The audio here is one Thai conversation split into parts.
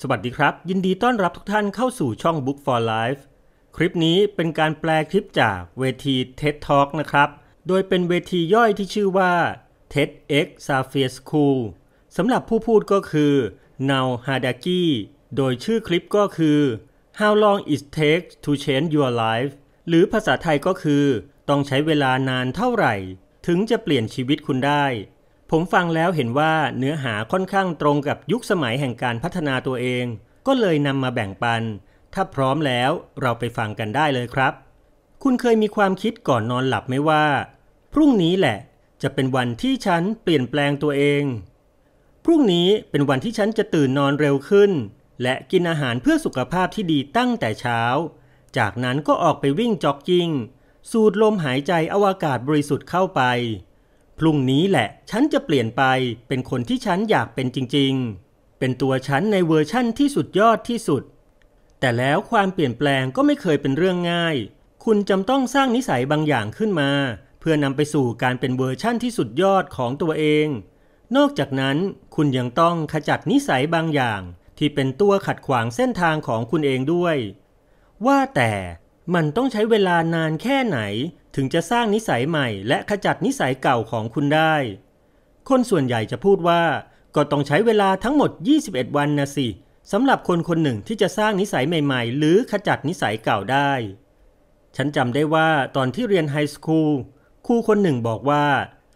สวัสดีครับ ยินดีต้อนรับทุกท่านเข้าสู่ช่อง Book for Life คลิปนี้เป็นการแปลคลิปจากเวที TED Talk นะครับ โดยเป็นเวทีย่อยที่ชื่อว่า TEDx s a f i r School สำหรับผู้พูดก็คือ Nao Hadaki โดยชื่อคลิปก็คือ How long it takes to change your life หรือภาษาไทยก็คือ ต้องใช้เวลานานเท่าไหร่ ถึงจะเปลี่ยนชีวิตคุณได้ผมฟังแล้วเห็นว่าเนื้อหาค่อนข้างตรงกับยุคสมัยแห่งการพัฒนาตัวเอง ก็เลยนำมาแบ่งปัน ถ้าพร้อมแล้วเราไปฟังกันได้เลยครับ คุณเคยมีความคิดก่อนนอนหลับไหมว่าพรุ่งนี้แหละ จะเป็นวันที่ฉันเปลี่ยนแปลงตัวเอง พรุ่งนี้เป็นวันที่ฉันจะตื่นนอนเร็วขึ้น และกินอาหารเพื่อสุขภาพที่ดีตั้งแต่เช้า จากนั้นก็ออกไปวิ่งจ็อกกิ้งสูดลมหายใจอวากาศบริสุทธิ์เข้าไปพรุ่งนี้แหละฉันจะเปลี่ยนไปเป็นคนที่ฉันอยากเป็นจริง ๆ เป็นตัวฉันในเวอร์ชั่นที่สุดยอดที่สุด แต่แล้วความเปลี่ยนแปลงก็ไม่เคยเป็นเรื่องง่าย คุณจำต้องสร้างนิสัยบางอย่างขึ้นมา เพื่อนำไปสู่การเป็นเวอร์ชั่นที่สุดยอดของตัวเอง นอกจากนั้น คุณยังต้องขจัดนิสัยบางอย่าง ที่เป็นตัวขัดขวางเส้นทางของคุณเองด้วย ว่าแต่มันต้องใช้เวลานานแค่ไหนถึงจะสร้างนิสัยใหม่และขจัดนิสัยเก่าของคุณได้ คนส่วนใหญ่จะพูดว่าก็ต้องใช้เวลาทั้งหมด 21 วันนะสิ สำหรับคนคนหนึ่งที่จะสร้างนิสัยใหม่ๆ หรือขจัดนิสัยเก่าได้ ฉันจำได้ว่าตอนที่เรียนไฮสคูลครูคนหนึ่งบอกว่า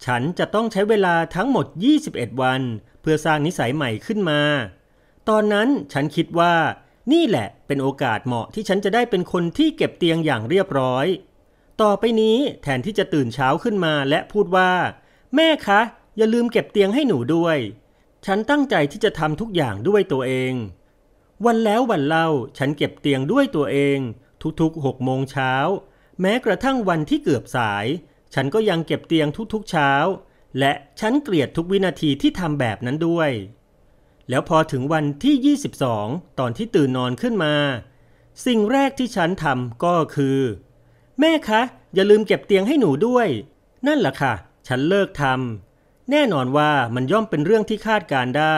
ฉันจะต้องใช้เวลาทั้งหมด 21 วันเพื่อสร้างนิสัยใหม่ขึ้นมา ตอนนั้นฉันคิดว่า นี่แหละเป็นโอกาสเหมาะที่ฉันจะได้เป็นคนที่เก็บเตียงอย่างเรียบร้อยต่อไปนี้แทนที่จะตื่นเช้าขึ้นมาและพูดว่า แม่คะอย่าลืมเก็บเตียงให้หนูด้วย ฉันตั้งใจที่จะทำทุกอย่างด้วยตัวเอง วันแล้ววันเล่าฉันเก็บเตียงด้วยตัวเอง ทุกๆหกโมงเช้าแม้กระทั่งวันที่เกือบสาย ฉันก็ยังเก็บเตียงทุกๆเช้า และฉันเกลียดทุกวินาทีที่ทำแบบนั้นด้วย แล้วพอถึงวันที่ 22 ตอนที่ตื่นนอนขึ้นมา สิ่งแรกที่ฉันทำก็คือแม่คะ อย่าลืมเก็บเตียงให้หนูด้วย นั่นแหละค่ะ ฉันเลิกทำแน่นอนว่ามันย่อมเป็นเรื่องที่คาดการได้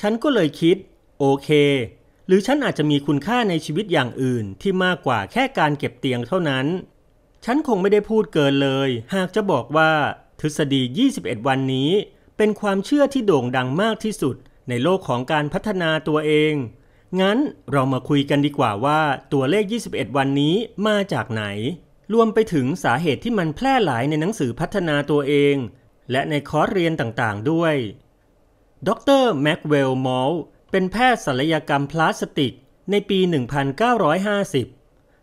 ฉันก็เลยคิด โอเค หรือฉันอาจจะมีคุณค่าในชีวิตอย่างอื่นที่มากกว่าแค่การเก็บเตียงเท่านั้น ฉันคงไม่ได้พูดเกินเลย หากจะบอกว่า ทฤษฎี 21 วันนี้ เป็นความเชื่อที่โด่งดังมากที่สุด ในโลกของการพัฒนาตัวเอง งั้นเรามาคุยกันดีกว่าว่าตัวเลข 21 วันนี้มาจากไหนรวมไปถึงสาเหตุที่มันแพร่หลายในหนังสือพัฒนาตัวเอง และในคอร์สเรียนต่างๆด้วย ดรแม็กเวลมอลเป็นแพทย์ศัลยกรรมพลาสติกในปี 1950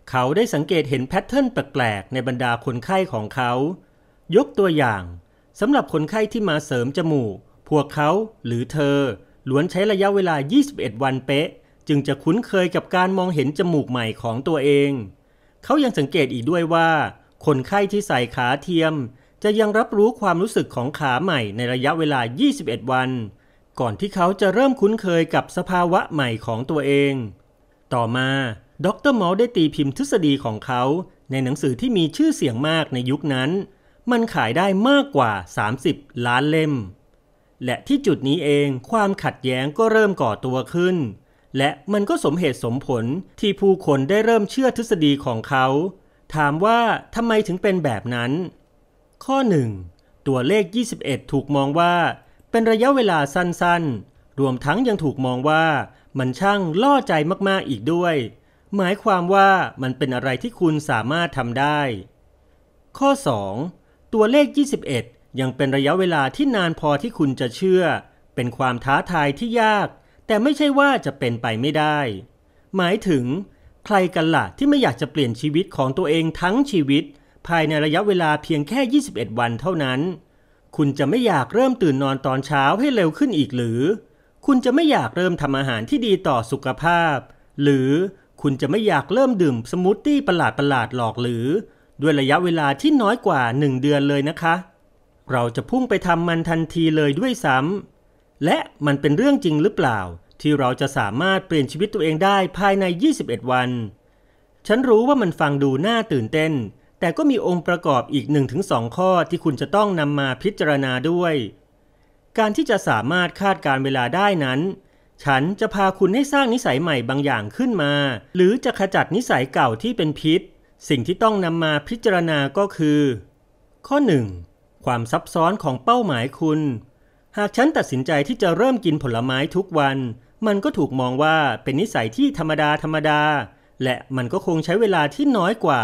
เขาได้สังเกตเห็นแพทเทิร์นแปลกๆในบรรดาคนไข้ของเขา ยกตัวอย่าง สำหรับคนไข้ที่มาเสริมจมูก พวกเขาหรือเธอล้วนใช้ระยะเวลา 21 วันเป๊ะ จึงจะคุ้นเคยกับการมองเห็นจมูกใหม่ของตัวเองเขายังสังเกตอีกด้วยว่า คนไข้ที่ใส่ขาเทียมจะยังรับรู้ความรู้สึกของขาใหม่ในระยะเวลา 21 วัน ก่อนที่เขาจะเริ่มคุ้นเคยกับสภาวะใหม่ของตัวเอง ต่อมา ดรมอลได้ตีพิมพ์ทฤษฎีของเขา ในหนังสือที่มีชื่อเสียงมากในยุคนั้น มันขายได้มากกว่า 30 ล้านเล่ม และที่จุดนี้เองความขัดแย้งก็เริ่มก่อตัวขึ้นและมันก็สมเหตุสมผลที่ผู้คนได้เริ่มเชื่อทฤษฎีของเขา ถามว่าทำไมถึงเป็นแบบนั้น ข้อ 1. ตัวเลข 21 ถูกมองว่า เป็นระยะเวลาสั้นๆ รวมทั้งยังถูกมองว่ามันช่างล่อใจมากๆอีกด้วย หมายความว่ามันเป็นอะไรที่คุณสามารถทำได้ ข้อ 2. ตัวเลข 21 ยังเป็นระยะเวลาที่นานพอที่คุณจะเชื่อ เป็นความท้าทายที่ยากแต่ไม่ใช่ว่าจะเป็นไปไม่ได้ หมายถึง ใครกันละ่ะที่ไม่อยากจะเปลี่ยนชีวิตของตัวเองทั้งชีวิต ภายในระยะเวลาเพียงแค่ 21 วันเท่านั้น คุณจะไม่อยากเริ่มตื่นนอนตอนเช้าให้เร็วขึ้นอีกหรือ คุณจะไม่อยากเริ่มทำอาหารที่ดีต่อสุขภาพ หรือคุณจะไม่อยากเริ่มดื่มสมูทตี้ประหลาดประหลาดหลอกหรือ ด้วยระยะเวลาที่น้อยกว่า 1 เดือนเลยนะคะ เราจะพุ่งไปทำมันทันทีเลยด้วยซ้ำและมันเป็นเรื่องจริงหรือเปล่า ที่เราจะสามารถเปลี่ยนชีวิตตัวเองได้ภายใน 21 วัน ฉันรู้ว่ามันฟังดูน่าตื่นเต้น แต่ก็มีองค์ประกอบอีก 1-2 ข้อที่คุณจะต้องนำมาพิจารณาด้วย การที่จะสามารถคาดการเวลาได้นั้น ฉันจะพาคุณให้สร้างนิสัยใหม่บางอย่างขึ้นมา หรือจะขจัดนิสัยเก่าที่เป็นพิษ สิ่งที่ต้องนำมาพิจารณาก็คือ ข้อ 1. ความซับซ้อนของเป้าหมายคุณหากฉันตัดสินใจที่จะเริ่มกินผลไม้ทุกวัน มันก็ถูกมองว่าเป็นนิสัยที่ธรรมดาธรรมดา และมันก็คงใช้เวลาที่น้อยกว่า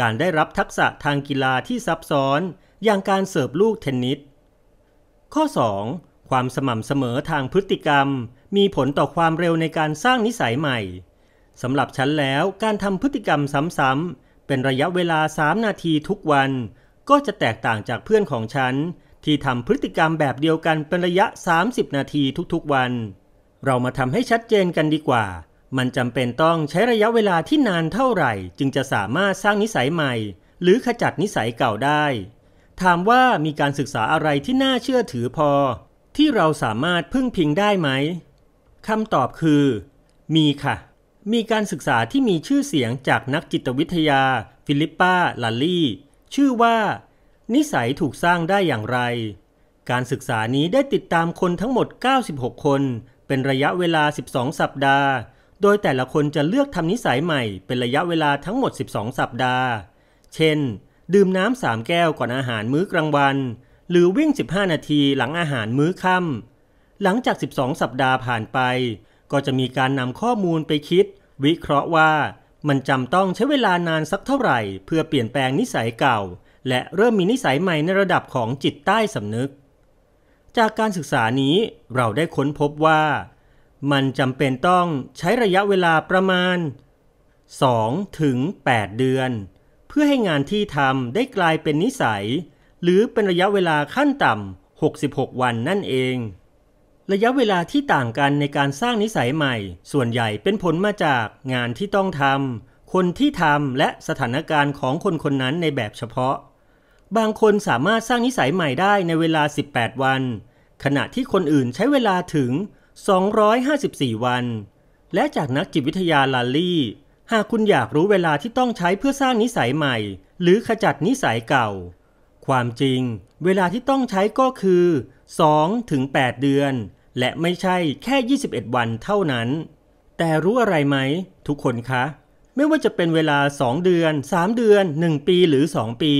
การได้รับทักษะทางกีฬาที่ซับซ้อน อย่างการเสิร์ฟลูกเทนนิส ข้อ 2. ความสม่ำเสมอทางพฤติกรรม มีผลต่อความเร็วในการสร้างนิสัยใหม่ สำหรับฉันแล้วการทำพฤติกรรมซ้ำๆ เป็นระยะเวลา3นาทีทุกวัน ก็จะแตกต่างจากเพื่อนของฉันที่ทำพฤติกรรมแบบเดียวกันเป็นระยะ 30 นาทีทุกๆ วัน เรามาทำให้ชัดเจนกันดีกว่า มันจำเป็นต้องใช้ระยะเวลาที่นานเท่าไหร่ จึงจะสามารถสร้างนิสัยใหม่ หรือขจัดนิสัยเก่าได้ ถามว่ามีการศึกษาอะไรที่น่าเชื่อถือพอ ที่เราสามารถพึ่งพิงได้ไหม คำตอบคือ มีค่ะ มีการศึกษาที่มีชื่อเสียงจากนักจิตวิทยา ฟิลิปปาลาลี่ ชื่อว่านิสัยถูกสร้างได้อย่างไร การศึกษานี้ได้ติดตามคนทั้งหมด 96 คน เป็นระยะเวลา 12 สัปดาห์ โดยแต่ละคนจะเลือกทำนิสัยใหม่ เป็นระยะเวลาทั้งหมด 12 สัปดาห์ เช่น ดื่มน้ำสามแก้วก่อนอาหารมื้อกลางวัน หรือวิ่ง 15 นาทีหลังอาหารมื้อค่ำ หลังจาก 12 สัปดาห์ผ่านไป ก็จะมีการนำข้อมูลไปคิด วิเคราะห์ว่า มันจำต้องใช้เวลานานสักเท่าไหร่เพื่อเปลี่ยนแปลงนิสัยเก่าและเริ่มมีนิสัยใหม่ในระดับของจิตใต้สำนึก จากการศึกษานี้เราได้ค้นพบว่า มันจำเป็นต้องใช้ระยะเวลาประมาณ 2 ถึง 8 เดือน เพื่อให้งานที่ทำได้กลายเป็นนิสัย หรือเป็นระยะเวลาขั้นต่ำ 66 วันนั่นเอง ระยะเวลาที่ต่างกันในการสร้างนิสัยใหม่ ส่วนใหญ่เป็นผลมาจากงานที่ต้องทำคนที่ทำและสถานการณ์ของคนคนนั้นในแบบเฉพาะบางคนสามารถสร้างนิสัยใหม่ได้ในเวลา 18 วัน ขณะที่คนอื่นใช้เวลาถึง 254 วัน และจากนักจิตวิทยาลาลี่ หากคุณอยากรู้เวลาที่ต้องใช้เพื่อสร้างนิสัยใหม่ หรือขจัดนิสัยเก่า ความจริงเวลาที่ต้องใช้ก็คือ 2 ถึง 8 เดือน และไม่ใช่แค่ 21 วันเท่านั้น แต่รู้อะไรไหม ทุกคนคะ ไม่ว่าจะเป็นเวลา 2 เดือน 3 เดือน 1 ปีหรือ 2 ปี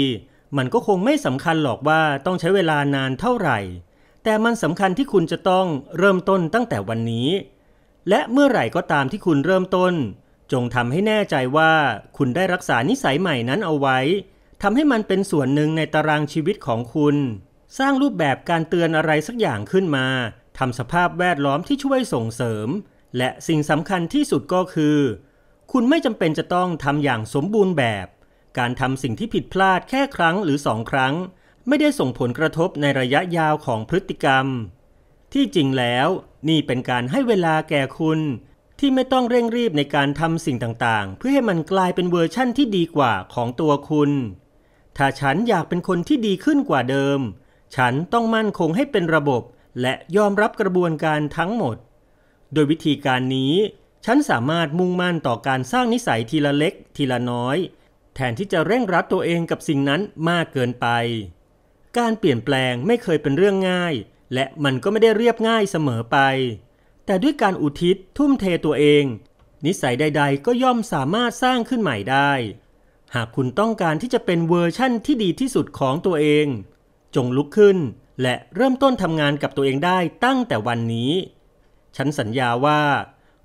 มันก็คงไม่สำคัญหรอกว่าต้องใช้เวลานานเท่าไหร่ แต่มันสำคัญที่คุณจะต้องเริ่มต้นตั้งแต่วันนี้ และเมื่อไหร่ก็ตามที่คุณเริ่มต้น จงทำให้แน่ใจว่าคุณได้รักษานิสัยใหม่นั้นเอาไว้ทำให้มันเป็นส่วนหนึ่งในตารางชีวิตของคุณ สร้างรูปแบบการเตือนอะไรสักอย่างขึ้นมา ทำสภาพแวดล้อมที่ช่วยส่งเสริม และสิ่งสำคัญที่สุดก็คือ คุณไม่จำเป็นจะต้องทำอย่างสมบูรณ์แบบการทำสิ่งที่ผิดพลาดแค่ครั้งหรือสองครั้ง ไม่ได้ส่งผลกระทบในระยะยาวของพฤติกรรม ที่จริงแล้ว นี่เป็นการให้เวลาแก่คุณที่ไม่ต้องเร่งรีบในการทำสิ่งต่างๆ เพื่อให้มันกลายเป็นเวอร์ชั่นที่ดีกว่าของตัวคุณ ถ้าฉันอยากเป็นคนที่ดีขึ้นกว่าเดิม ฉันต้องมั่นคงให้เป็นระบบ และยอมรับกระบวนการทั้งหมด โดยวิธีการนี้ ฉันสามารถมุ่งมั่นต่อการสร้างนิสัยทีละเล็ก ทีละน้อยแทนที่จะเร่งรัดตัวเองกับสิ่งนั้นมากเกินไป การเปลี่ยนแปลงไม่เคยเป็นเรื่องง่าย และมันก็ไม่ได้เรียบง่ายเสมอไป แต่ด้วยการอุทิศทุ่มเทตัวเอง นิสัยใด ๆ ก็ย่อมสามารถสร้างขึ้นใหม่ได้ หากคุณต้องการที่จะเป็นเวอร์ชั่นที่ดีที่สุดของตัวเอง จงลุกขึ้น และเริ่มต้นทำงานกับตัวเองได้ตั้งแต่วันนี้ ฉันสัญญาว่า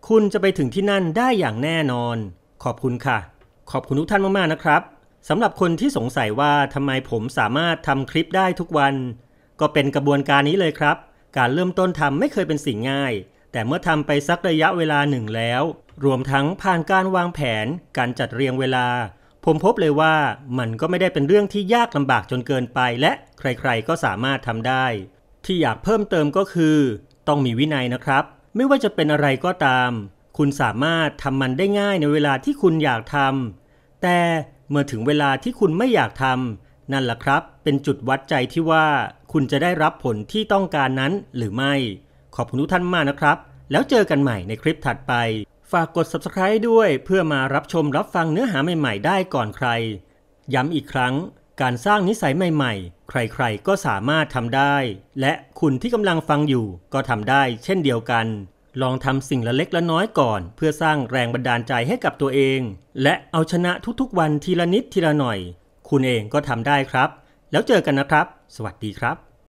คุณจะไปถึงที่นั่นได้อย่างแน่นอน ขอบคุณค่ะขอบคุณทุกท่านมาก ๆ นะครับสำหรับคนที่สงสัยว่าทำไมผมสามารถทำคลิปได้ทุกวัน ก็เป็นกระบวนการนี้เลยครับ การเริ่มต้นทำไม่เคยเป็นสิ่งง่าย แต่เมื่อทำไปสักระยะเวลาหนึ่งแล้ว รวมทั้งผ่านการวางแผน การจัดเรียงเวลา ผมพบเลยว่ามันก็ไม่ได้เป็นเรื่องที่ยากลำบากจนเกินไป และใคร ๆ ก็สามารถทำได้ ที่อยากเพิ่มเติมก็คือ ต้องมีวินัยนะครับ ไม่ว่าจะเป็นอะไรก็ตามคุณสามารถทำมันได้ง่ายในเวลาที่คุณอยากทำ แต่เมื่อถึงเวลาที่คุณไม่อยากทำนั่นล่ะครับ เป็นจุดวัดใจที่ว่า คุณจะได้รับผลที่ต้องการนั้นหรือไม่ ขอบคุณทุกท่านมากนะครับ แล้วเจอกันใหม่ในคลิปถัดไป ฝากกด subscribe ด้วย เพื่อมารับชมรับฟังเนื้อหาใหม่ๆ ได้ก่อนใคร ย้ำอีกครั้ง การสร้างนิสัยใหม่ๆ ใครๆก็สามารถทำได้ และคุณที่กำลังฟังอยู่ก็ทำได้เช่นเดียวกันลองทำสิ่งละเล็กละน้อยก่อนเพื่อสร้างแรงบันดาลใจให้กับตัวเองและเอาชนะทุกๆวันทีละนิดทีละหน่อย คุณเองก็ทำได้ครับ แล้วเจอกันนะครับ สวัสดีครับ